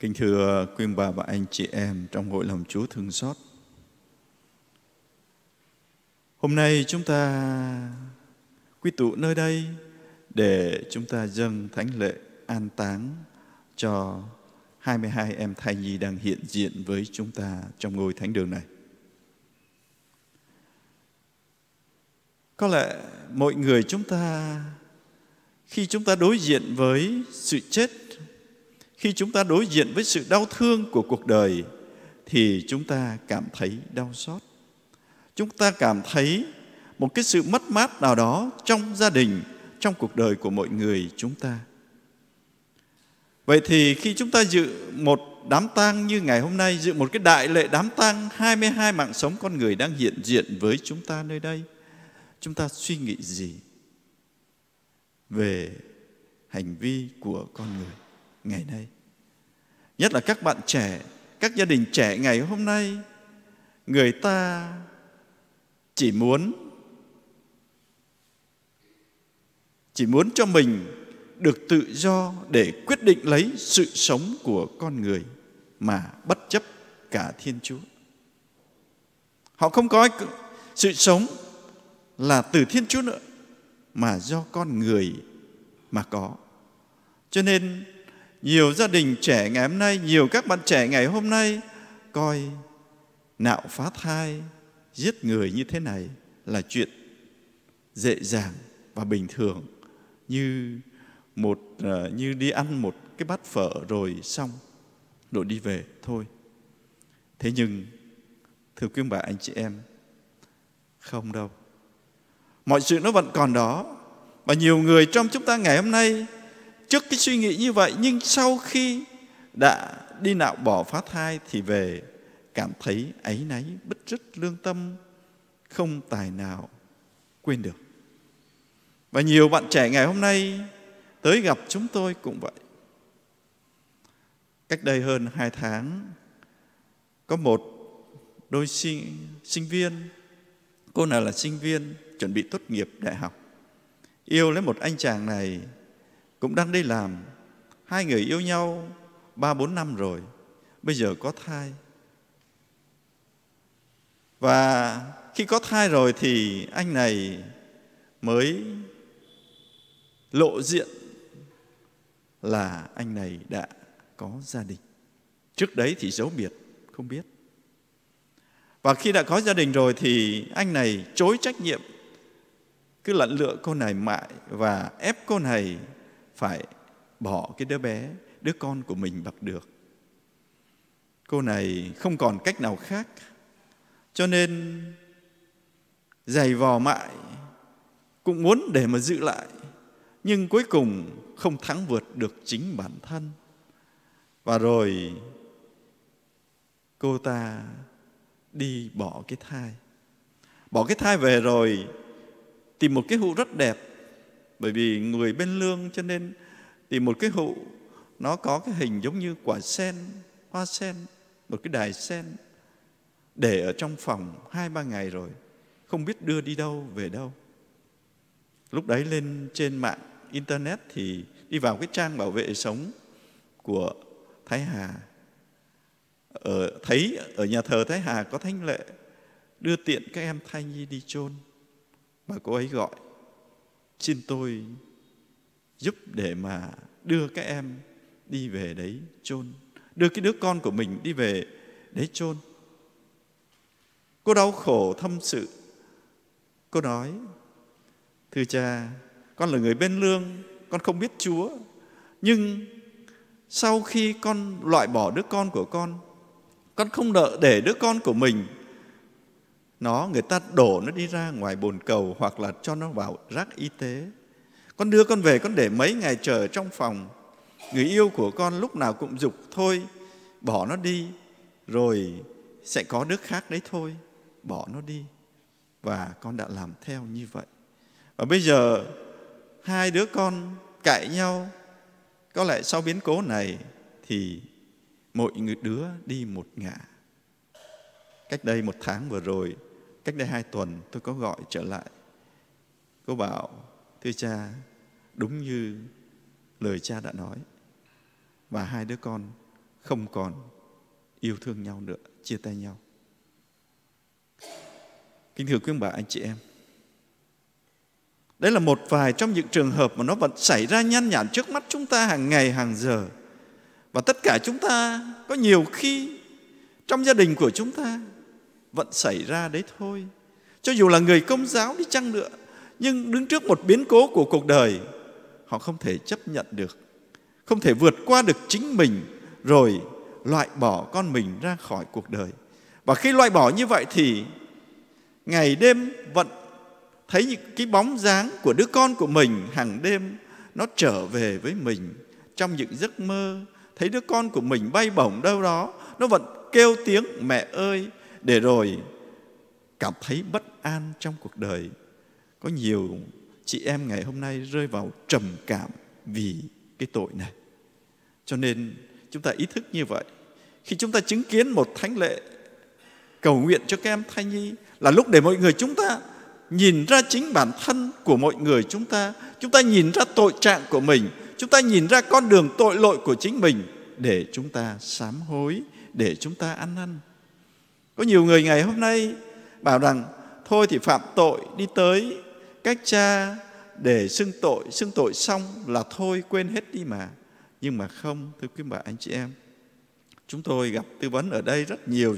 Kính thưa quý bà và anh chị em trong hội lòng Chúa thương xót. Hôm nay chúng ta quy tụ nơi đây để chúng ta dâng thánh lễ an táng cho 22 em thai nhi đang hiện diện với chúng ta trong ngôi thánh đường này. Có lẽ mọi người chúng ta khi chúng ta đối diện với sự chết khi chúng ta đối diện với sự đau thương của cuộc đời thì chúng ta cảm thấy đau xót chúng ta cảm thấy một cái sự mất mát nào đó trong gia đình trong cuộc đời của mọi người chúng ta vậy thì khi chúng ta dự một đám tang như ngày hôm nay dự một cái đại lễ đám tang 22 mạng sống con người đang hiện diện với chúng ta nơi đây chúng ta suy nghĩ gì về hành vi của con người ngày nay nhất là các bạn trẻ các gia đình trẻ ngày hôm nay người ta chỉ muốn chỉ muốn cho mình được tự do để quyết định lấy sự sống của con người mà bất chấp cả thiên chúa họ không có sự sống là từ thiên chúa nữa mà do con người mà có cho nên nhiều gia đình trẻ ngày hôm nay, nhiều các bạn trẻ ngày hôm nay coi nạo phá thai, giết người như thế này là chuyện dễ dàng và bình thường như một ờ, như đi ăn một cái bát phở rồi xong rồi đi về thôi. Thế nhưng thưa quý bà anh chị em không đâu. Mọi sự nó vẫn còn đó và nhiều người trong chúng ta ngày hôm nay trước cái suy nghĩ như vậy nhưng sau khi đã đi nạo bỏ phá thai thì về cảm thấy ấy nấy bứt rứt lương tâm không tài nào quên được và nhiều bạn trẻ ngày hôm nay tới gặp chúng tôi cũng vậy cách đây hơn hai tháng có một đôi sinh, sinh viên cô nào là sinh viên chuẩn bị tốt nghiệp đại học yêu lấy một anh chàng này cũng đang đi làm hai người yêu nhau ba bốn năm rồi bây giờ có thai và khi có thai rồi thì anh này mới lộ diện là anh này đã có gia đình trước đấy thì giấu biệt không biết và khi đã có gia đình rồi thì anh này chối trách nhiệm cứ lận lựa cô này mại và ép cô này phải bỏ cái đứa bé, đứa con của mình bằng được. Cô này không còn cách nào khác, cho nên giày vò mãi, cũng muốn để mà giữ lại, nhưng cuối cùng không thắng vượt được chính bản thân. Và rồi cô ta đi bỏ cái thai. Bỏ cái thai về rồi tìm một cái hũ rất đẹp bởi vì người bên lương cho nên thì một cái hụ nó có cái hình giống như quả sen hoa sen một cái đài sen để ở trong phòng hai ba ngày rồi không biết đưa đi đâu về đâu lúc đấy lên trên mạng internet thì đi vào cái trang bảo vệ sống của thái hà ở thấy ở nhà thờ thái hà có thánh lệ đưa tiện các em thai nhi đi chôn và cô ấy gọi xin tôi giúp để mà đưa các em đi về đấy chôn đưa cái đứa con của mình đi về đấy chôn cô đau khổ thâm sự cô nói thưa cha con là người bên lương con không biết chúa nhưng sau khi con loại bỏ đứa con của con con không nợ để đứa con của mình nó người ta đổ nó đi ra ngoài bồn cầu hoặc là cho nó vào rác y tế con đưa con về con để mấy ngày chờ trong phòng người yêu của con lúc nào cũng dục thôi bỏ nó đi rồi sẽ có đứa khác đấy thôi bỏ nó đi và con đã làm theo như vậy và bây giờ hai đứa con cãi nhau có lẽ sau biến cố này thì mỗi người đứa đi một ngả cách đây một tháng vừa rồi cách đây hai tuần tôi có gọi trở lại cô bảo thưa cha đúng như lời cha đã nói và hai đứa con không còn yêu thương nhau nữa chia tay nhau kính thưa quý bà anh chị em đấy là một vài trong những trường hợp mà nó vẫn xảy ra nhan nhản trước mắt chúng ta hàng ngày hàng giờ và tất cả chúng ta có nhiều khi trong gia đình của chúng ta vẫn xảy ra đấy thôi cho dù là người công giáo đi chăng nữa nhưng đứng trước một biến cố của cuộc đời họ không thể chấp nhận được không thể vượt qua được chính mình rồi loại bỏ con mình ra khỏi cuộc đời và khi loại bỏ như vậy thì ngày đêm vẫn thấy những cái bóng dáng của đứa con của mình hàng đêm nó trở về với mình trong những giấc mơ thấy đứa con của mình bay bổng đâu đó nó vẫn kêu tiếng mẹ ơi để rồi cảm thấy bất an trong cuộc đời. Có nhiều chị em ngày hôm nay rơi vào trầm cảm vì cái tội này. Cho nên chúng ta ý thức như vậy. Khi chúng ta chứng kiến một thánh lệ cầu nguyện cho các em thai nhi là lúc để mọi người chúng ta nhìn ra chính bản thân của mọi người chúng ta, chúng ta nhìn ra tội trạng của mình, chúng ta nhìn ra con đường tội lỗi của chính mình để chúng ta sám hối, để chúng ta ăn năn có nhiều người ngày hôm nay bảo rằng thôi thì phạm tội đi tới cách cha để xưng tội, xưng tội xong là thôi quên hết đi mà. Nhưng mà không, thưa quý bà anh chị em. Chúng tôi gặp tư vấn ở đây rất nhiều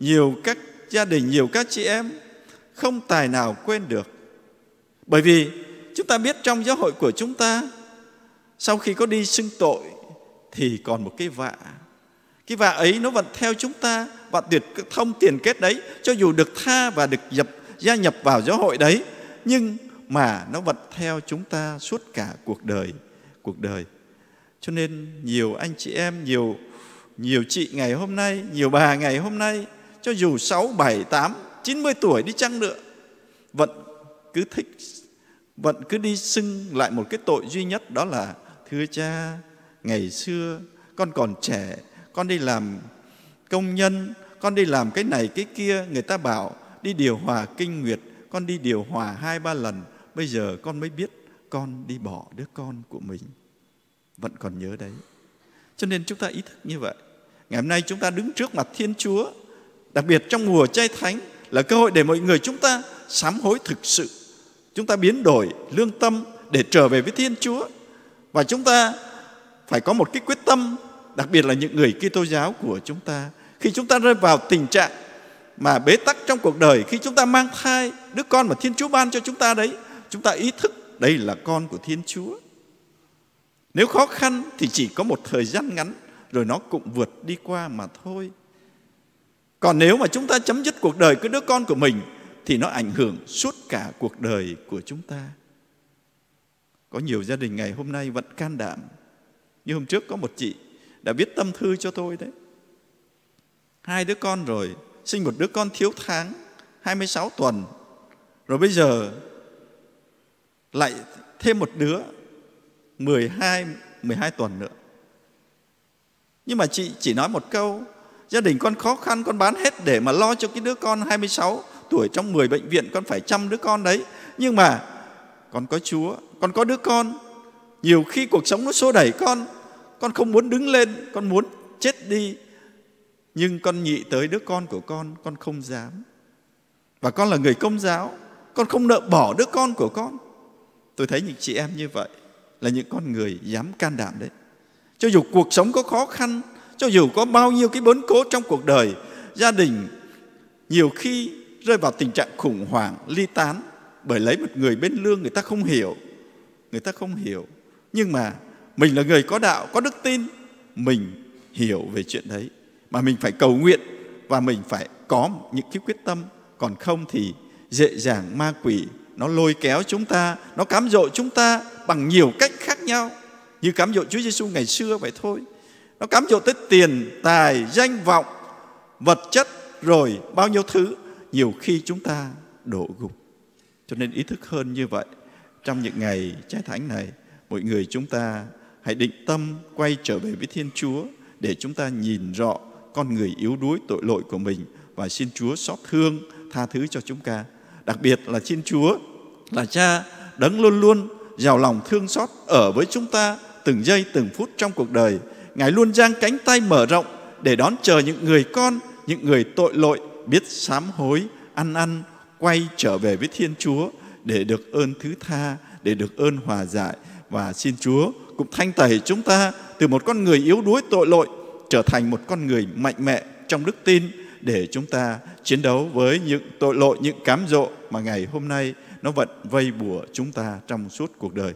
nhiều các gia đình, nhiều các chị em không tài nào quên được. Bởi vì chúng ta biết trong giáo hội của chúng ta sau khi có đi xưng tội thì còn một cái vạ. Cái vạ ấy nó vẫn theo chúng ta bạn tuyệt thông tiền kết đấy cho dù được tha và được nhập gia nhập vào giáo hội đấy nhưng mà nó vẫn theo chúng ta suốt cả cuộc đời cuộc đời cho nên nhiều anh chị em nhiều nhiều chị ngày hôm nay nhiều bà ngày hôm nay cho dù 6, 7, 8, 90 tuổi đi chăng nữa vẫn cứ thích vẫn cứ đi xưng lại một cái tội duy nhất đó là thưa cha ngày xưa con còn trẻ con đi làm công nhân con đi làm cái này cái kia người ta bảo đi điều hòa kinh nguyệt con đi điều hòa hai ba lần bây giờ con mới biết con đi bỏ đứa con của mình vẫn còn nhớ đấy cho nên chúng ta ý thức như vậy ngày hôm nay chúng ta đứng trước mặt thiên chúa đặc biệt trong mùa chay thánh là cơ hội để mọi người chúng ta sám hối thực sự chúng ta biến đổi lương tâm để trở về với thiên chúa và chúng ta phải có một cái quyết tâm đặc biệt là những người Kitô giáo của chúng ta khi chúng ta rơi vào tình trạng mà bế tắc trong cuộc đời khi chúng ta mang thai đứa con mà Thiên Chúa ban cho chúng ta đấy chúng ta ý thức đây là con của Thiên Chúa nếu khó khăn thì chỉ có một thời gian ngắn rồi nó cũng vượt đi qua mà thôi còn nếu mà chúng ta chấm dứt cuộc đời cái đứa con của mình thì nó ảnh hưởng suốt cả cuộc đời của chúng ta có nhiều gia đình ngày hôm nay vẫn can đảm như hôm trước có một chị đã viết tâm thư cho tôi đấy hai đứa con rồi sinh một đứa con thiếu tháng 26 tuần rồi bây giờ lại thêm một đứa 12 12 tuần nữa nhưng mà chị chỉ nói một câu gia đình con khó khăn con bán hết để mà lo cho cái đứa con 26 tuổi trong 10 bệnh viện con phải chăm đứa con đấy nhưng mà con có Chúa con có đứa con nhiều khi cuộc sống nó xô đẩy con con không muốn đứng lên con muốn chết đi nhưng con nhị tới đứa con của con con không dám và con là người công giáo con không nợ bỏ đứa con của con tôi thấy những chị em như vậy là những con người dám can đảm đấy cho dù cuộc sống có khó khăn cho dù có bao nhiêu cái bấn cố trong cuộc đời gia đình nhiều khi rơi vào tình trạng khủng hoảng ly tán bởi lấy một người bên lương người ta không hiểu người ta không hiểu nhưng mà mình là người có đạo có đức tin mình hiểu về chuyện đấy mà mình phải cầu nguyện và mình phải có những cái quyết tâm còn không thì dễ dàng ma quỷ nó lôi kéo chúng ta nó cám dỗ chúng ta bằng nhiều cách khác nhau như cám dỗ Chúa Giêsu ngày xưa vậy thôi nó cám dỗ tới tiền tài danh vọng vật chất rồi bao nhiêu thứ nhiều khi chúng ta đổ gục cho nên ý thức hơn như vậy trong những ngày trái thánh này mỗi người chúng ta hãy định tâm quay trở về với Thiên Chúa để chúng ta nhìn rõ con người yếu đuối tội lỗi của mình và xin Chúa xót thương tha thứ cho chúng ta. Đặc biệt là xin Chúa là Cha đấng luôn luôn giàu lòng thương xót ở với chúng ta từng giây từng phút trong cuộc đời. Ngài luôn giang cánh tay mở rộng để đón chờ những người con, những người tội lỗi biết sám hối, ăn ăn, quay trở về với Thiên Chúa để được ơn thứ tha, để được ơn hòa giải và xin Chúa cũng thanh tẩy chúng ta từ một con người yếu đuối tội lỗi trở thành một con người mạnh mẽ trong đức tin để chúng ta chiến đấu với những tội lỗi, những cám dỗ mà ngày hôm nay nó vẫn vây bùa chúng ta trong suốt cuộc đời.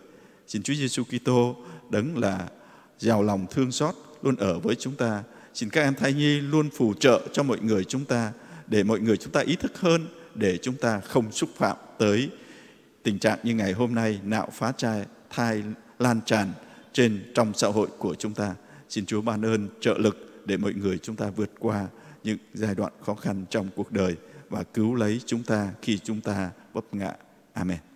Xin Chúa Giêsu Kitô đấng là giàu lòng thương xót luôn ở với chúng ta. Xin các em thai nhi luôn phù trợ cho mọi người chúng ta để mọi người chúng ta ý thức hơn để chúng ta không xúc phạm tới tình trạng như ngày hôm nay nạo phá trai thai lan tràn trên trong xã hội của chúng ta. Xin Chúa ban ơn, trợ lực để mọi người chúng ta vượt qua những giai đoạn khó khăn trong cuộc đời và cứu lấy chúng ta khi chúng ta vấp ngã. Amen.